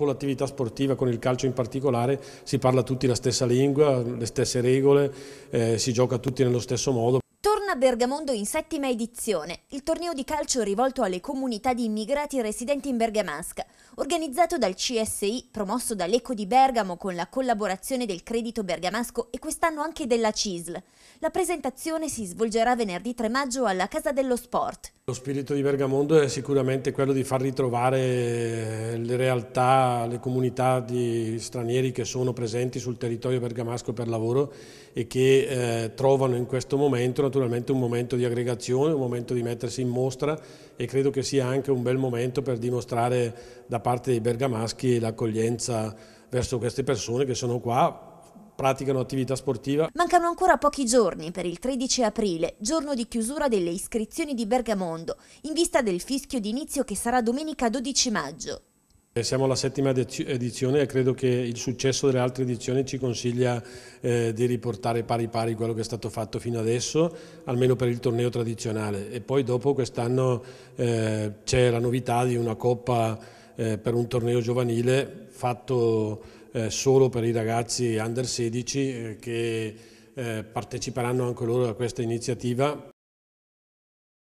con l'attività sportiva, con il calcio in particolare, si parla tutti la stessa lingua, le stesse regole, eh, si gioca tutti nello stesso modo. Torna a Bergamondo in settima edizione, il torneo di calcio rivolto alle comunità di immigrati residenti in Bergamasca, organizzato dal CSI, promosso dall'Eco di Bergamo con la collaborazione del Credito Bergamasco e quest'anno anche della CISL. La presentazione si svolgerà venerdì 3 maggio alla Casa dello Sport. Lo spirito di Bergamondo è sicuramente quello di far ritrovare realtà, le comunità di stranieri che sono presenti sul territorio bergamasco per lavoro e che eh, trovano in questo momento naturalmente un momento di aggregazione, un momento di mettersi in mostra e credo che sia anche un bel momento per dimostrare da parte dei bergamaschi l'accoglienza verso queste persone che sono qua praticano attività sportiva. Mancano ancora pochi giorni per il 13 aprile, giorno di chiusura delle iscrizioni di Bergamondo, in vista del fischio d'inizio che sarà domenica 12 maggio. Eh, siamo alla settima edizione e credo che il successo delle altre edizioni ci consiglia eh, di riportare pari pari quello che è stato fatto fino adesso, almeno per il torneo tradizionale. E poi dopo quest'anno eh, c'è la novità di una coppa eh, per un torneo giovanile fatto eh, solo per i ragazzi under 16 eh, che parteciperanno anche loro a questa iniziativa.